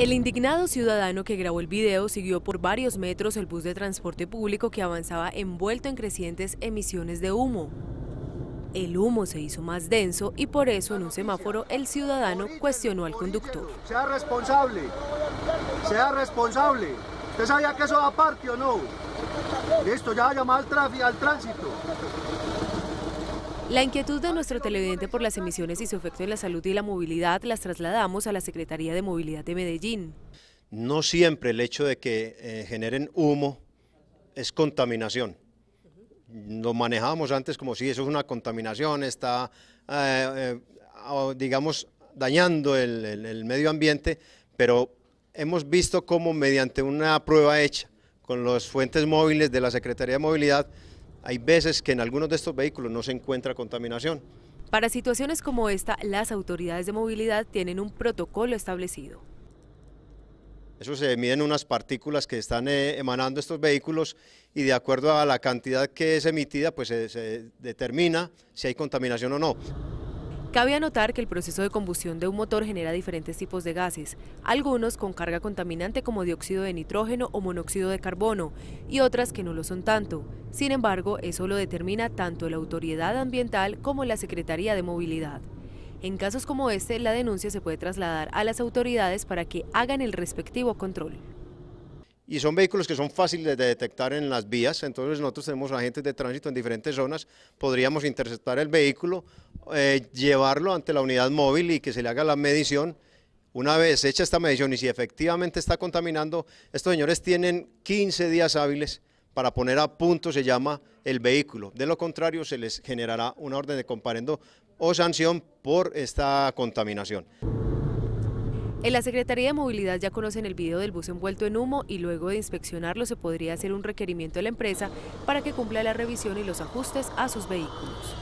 El indignado ciudadano que grabó el video siguió por varios metros el bus de transporte público que avanzaba envuelto en crecientes emisiones de humo. El humo se hizo más denso y por eso en un semáforo el ciudadano cuestionó al conductor. Sea responsable, sea responsable. ¿Usted sabía que eso va parte o no? Listo, ya va a llamar al tránsito. La inquietud de nuestro televidente por las emisiones y su efecto en la salud y la movilidad las trasladamos a la Secretaría de Movilidad de Medellín. No siempre el hecho de que eh, generen humo es contaminación. Lo manejábamos antes como si eso es una contaminación, está, eh, eh, digamos, dañando el, el medio ambiente, pero hemos visto cómo mediante una prueba hecha con las fuentes móviles de la Secretaría de Movilidad hay veces que en algunos de estos vehículos no se encuentra contaminación. Para situaciones como esta, las autoridades de movilidad tienen un protocolo establecido. Eso se miden unas partículas que están eh, emanando estos vehículos y de acuerdo a la cantidad que es emitida, pues se determina si hay contaminación o no. Cabe anotar que el proceso de combustión de un motor genera diferentes tipos de gases, algunos con carga contaminante como dióxido de nitrógeno o monóxido de carbono, y otras que no lo son tanto. Sin embargo, eso lo determina tanto la autoridad ambiental como la Secretaría de Movilidad. En casos como este, la denuncia se puede trasladar a las autoridades para que hagan el respectivo control y son vehículos que son fáciles de detectar en las vías, entonces nosotros tenemos agentes de tránsito en diferentes zonas, podríamos interceptar el vehículo eh, llevarlo ante la unidad móvil y que se le haga la medición. Una vez hecha esta medición y si efectivamente está contaminando, estos señores tienen 15 días hábiles para poner a punto, se llama, el vehículo. De lo contrario, se les generará una orden de comparendo o sanción por esta contaminación. En la Secretaría de Movilidad ya conocen el video del bus envuelto en humo y luego de inspeccionarlo se podría hacer un requerimiento a la empresa para que cumpla la revisión y los ajustes a sus vehículos.